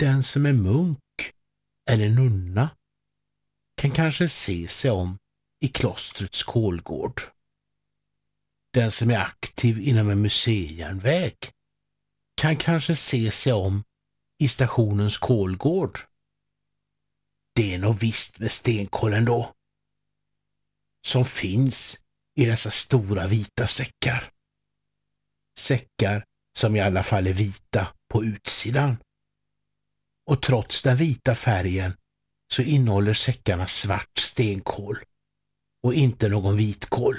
Den som är munk eller nunna kan kanske se sig om i klostrets kolgård. Den som är aktiv inom en museijärnväg kan kanske se sig om i stationens kolgård. Det är nog visst med stenkollen då. Som finns i dessa stora vita säckar. Säckar som i alla fall är vita på utsidan och trots den vita färgen så innehåller säckarna svart stenkol och inte någon vitkål.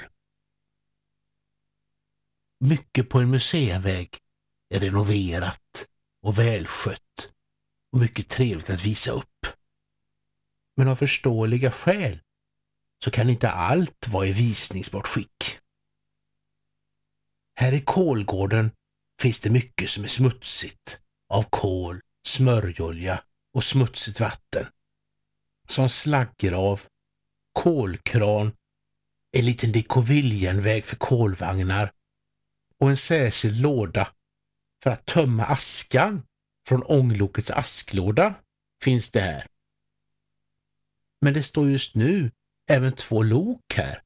Mycket på en museiväg är renoverat och välskött och mycket trevligt att visa upp. Men av förståeliga skäl så kan inte allt vara i visningsbart skick. Här i Kolgården finns det mycket som är smutsigt av kol smörjolja och smutsigt vatten. Som slaggrav, kolkran, en liten dekoviljenväg för kolvagnar och en särskild låda för att tömma askan från ånglokets asklåda finns det här. Men det står just nu även två lok här.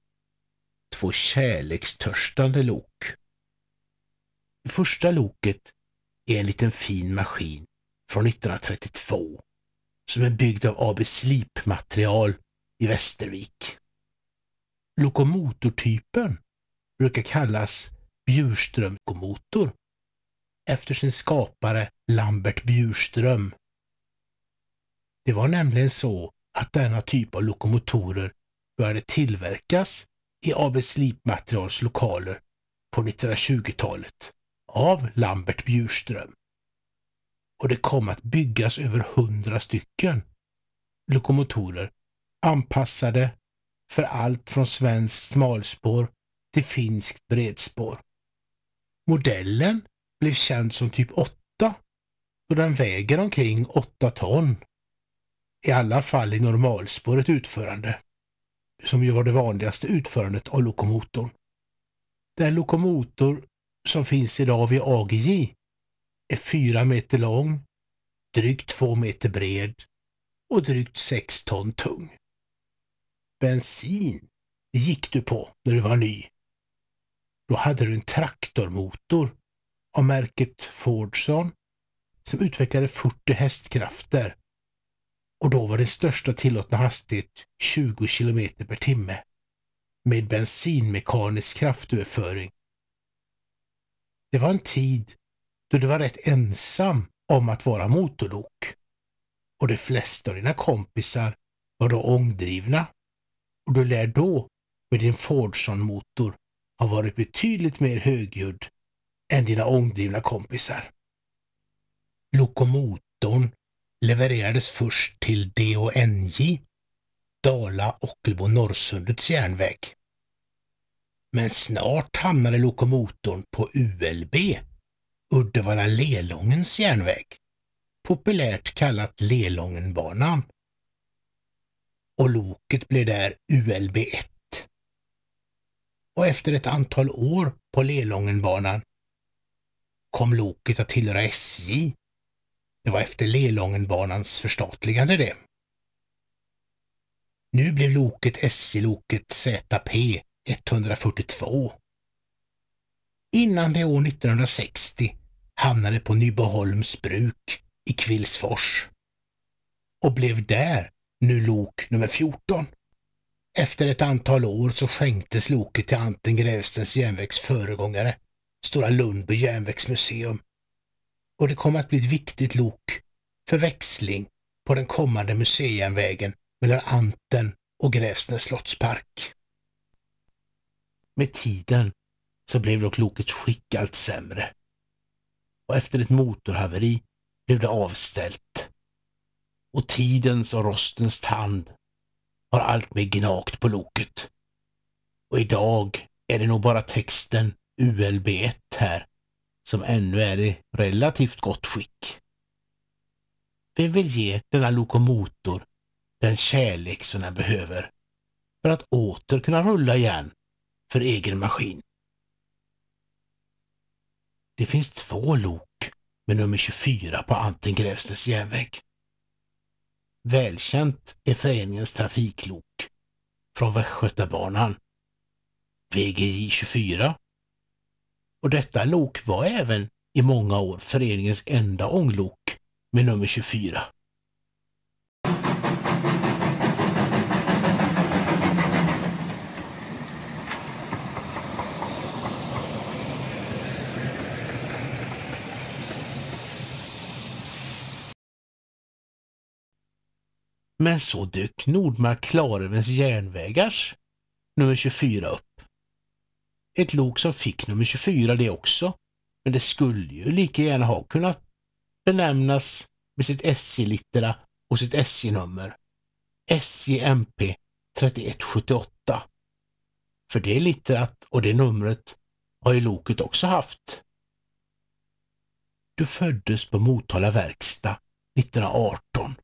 Två kärlekstörstande lok. Det första loket är en liten fin maskin från 1932 som är byggd av AB Slipmaterial i Västervik. Lokomotortypen brukar kallas Bjurströmkomotor efter sin skapare Lambert Bjurström. Det var nämligen så att denna typ av lokomotorer började tillverkas i AB Slipmaterials lokaler på 1920-talet av Lambert Bjurström och det kom att byggas över hundra stycken lokomotorer anpassade för allt från svenskt smalspår till finskt bredspår. Modellen blev känd som typ 8 då den väger omkring 8 ton. I alla fall i normalspåret utförande, som ju var det vanligaste utförandet av lokomotorn. Den lokomotor som finns idag vid AGJ är fyra meter lång, drygt två meter bred och drygt sex ton tung. Bensin gick du på när du var ny. Då hade du en traktormotor av märket Fordson som utvecklade 40 hästkrafter och då var den största tillåtna hastighet 20 km per timme med bensinmekanisk kraftöverföring. Det var en tid så du var rätt ensam om att vara motorlok Och de flesta av dina kompisar var då ångdrivna. Och du lär då med din Fordson-motor ha varit betydligt mer högljudd än dina ångdrivna kompisar. Lokomotorn levererades först till DONJ, Dala-Ockelbo-Norrsundets järnväg. Men snart hamnade lokomotorn på ULB, Uddevalla-Lelångens järnväg, populärt kallat Lelångenbanan. Och loket blev där ULB1. Och efter ett antal år på Lelångenbanan kom loket att tillhöra SJ. Det var efter Lelångenbanans förstatligande det. Nu blev loket SJ-loket ZP 142. Innan det år 1960 hamnade på Nyboholms bruk i Kvillsfors och blev där nu lok nummer 14. Efter ett antal år så skänktes loket till Anten Grävstens järnvägs föregångare, Stora Lundby järnvägsmuseum. Och det kom att bli ett viktigt lok för växling på den kommande museijärnvägen mellan Anten och Grävsnäs slottspark. Med tiden så blev dock lokets skick allt sämre och efter ett motorhaveri blev det avställt. Och tidens och rostens tand har alltmer gnagt på loket. Och idag är det nog bara texten ULB1 här som ännu är i relativt gott skick. Vem vill ge denna lokomotor den kärlek som den behöver för att åter kunna rulla igen för egen maskin. Det finns två lok med nummer 24 på anten Antengrävsnäs järnväg. Välkänt är föreningens trafiklok från Västgötabanan, VGJ 24. Och detta lok var även i många år föreningens enda ånglok med nummer 24. Men så dök Nordmark Klarälvens järnvägars nummer 24 upp. Ett lok som fick nummer 24 det också. Men det skulle ju lika gärna ha kunnat benämnas med sitt SJ-littera och sitt SJ-nummer. SJMP 3178. För det litterat och det numret har ju loket också haft. Du föddes på Motala verkstad 1918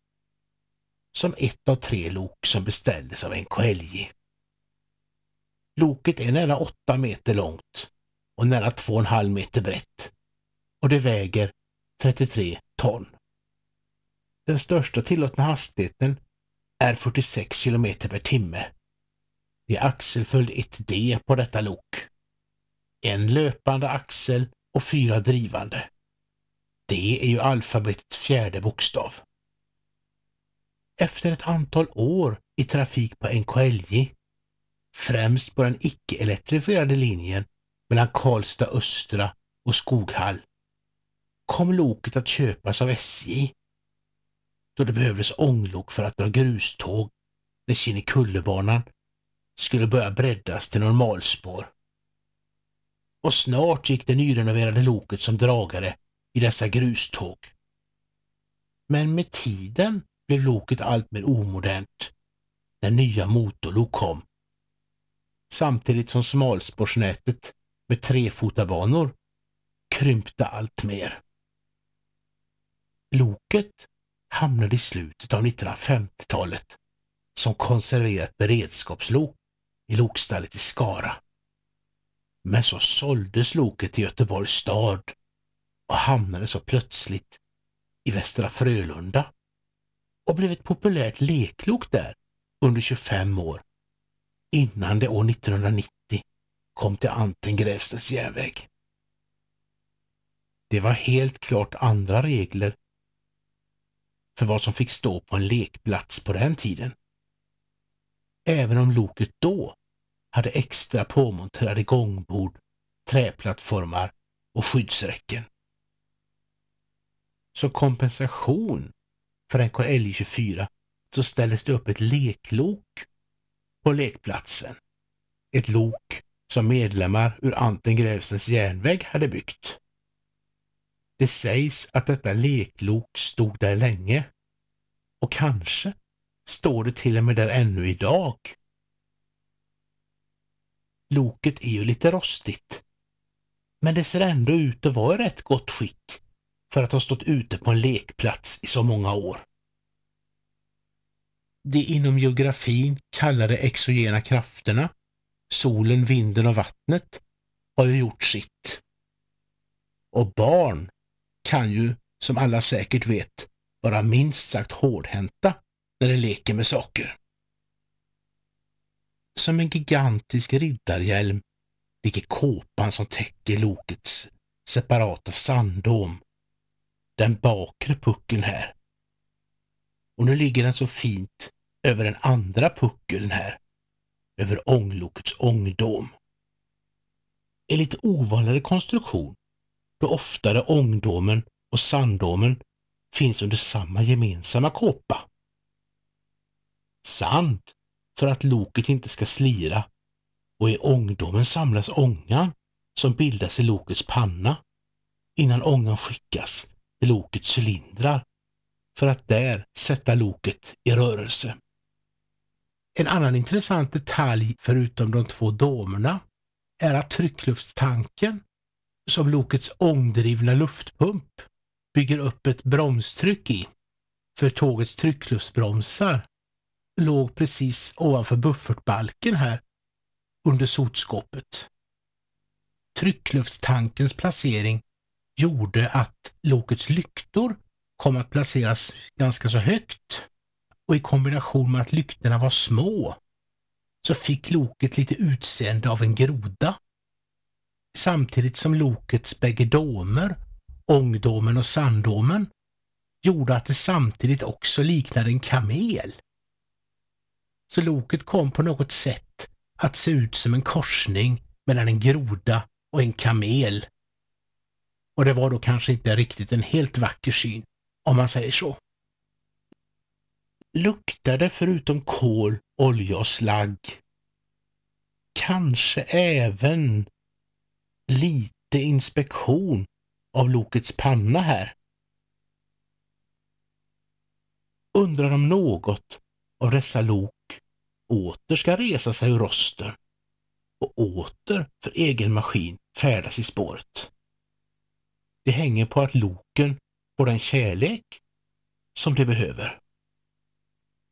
som ett av tre lok som beställdes av NKLJ. Loket är nära 8 meter långt och nära 2,5 meter brett och det väger 33 ton. Den största tillåtna hastigheten är 46 km per timme. Det är axelföljd 1D på detta lok. En löpande axel och fyra drivande. D är ju alfabetets fjärde bokstav efter ett antal år i trafik på NKLJ, främst på den icke-elektrifierade linjen mellan Karlstad Östra och Skoghall, kom loket att köpas av SJ då det behövdes ånglok för att dra gruståg när Kinnekullebanan skulle börja breddas till normalspår. Och snart gick det nyrenoverade loket som dragare i dessa gruståg. Men med tiden blev loket allt mer omodernt när nya motorlok kom. Samtidigt som smalspårsnätet med trefotabanor krympte allt mer. Loket hamnade i slutet av 1950-talet som konserverat beredskapslok i lokstallet i Skara. Men så såldes loket till Göteborgs stad och hamnade så plötsligt i Västra Frölunda och blev ett populärt leklok där under 25 år innan det år 1990 kom till anten Antengrevsens järnväg. Det var helt klart andra regler för vad som fick stå på en lekplats på den tiden. Även om loket då hade extra påmonterade gångbord, träplattformar och skyddsräcken. Så kompensation för NKLJ 24 så ställdes det upp ett leklok på lekplatsen. Ett lok som medlemmar ur Anten Grävsens järnväg hade byggt. Det sägs att detta leklok stod där länge och kanske står det till och med där ännu idag. Loket är ju lite rostigt, men det ser ändå ut att vara i rätt gott skick för att ha stått ute på en lekplats i så många år de inom geografin kallade exogena krafterna, solen, vinden och vattnet, har ju gjort sitt. Och barn kan ju, som alla säkert vet, vara minst sagt hårdhänta när de leker med saker. Som en gigantisk riddarhjälm ligger kåpan som täcker lokets separata sanddom. Den bakre pucken här och nu ligger den så fint över den andra puckeln här, över ånglokets ångdom. En lite ovanligare konstruktion, då oftare ångdomen och sanddomen finns under samma gemensamma kåpa. Sand för att loket inte ska slira och i ångdomen samlas ångan som bildas i lokets panna innan ångan skickas till lokets cylindrar för att där sätta loket i rörelse. En annan intressant detalj förutom de två domerna är att tryckluftstanken som lokets ångdrivna luftpump bygger upp ett bromstryck i för tågets tryckluftsbromsar låg precis ovanför buffertbalken här under sotskåpet. Tryckluftstankens placering gjorde att lokets lyktor kom att placeras ganska så högt och i kombination med att lyktorna var små så fick loket lite utseende av en groda. Samtidigt som lokets bägge domer, ångdomen och sanddomen, gjorde att det samtidigt också liknade en kamel. Så loket kom på något sätt att se ut som en korsning mellan en groda och en kamel. Och det var då kanske inte riktigt en helt vacker syn om man säger så. Luktar det förutom kol, olja och slagg kanske även lite inspektion av lokets panna här. Undrar om något av dessa lok åter ska resa sig ur rosten och åter för egen maskin färdas i spåret. Det hänger på att loken och den kärlek som det behöver.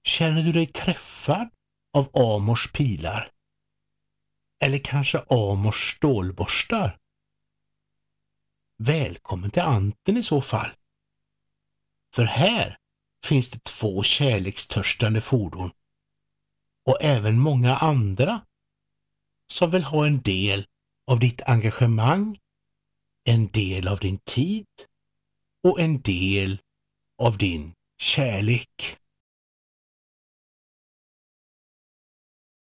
Känner du dig träffad av Amors pilar? Eller kanske Amors stålborstar? Välkommen till Anten i så fall. För här finns det två kärlekstörstande fordon och även många andra som vill ha en del av ditt engagemang, en del av din tid, och en del av din kärlek.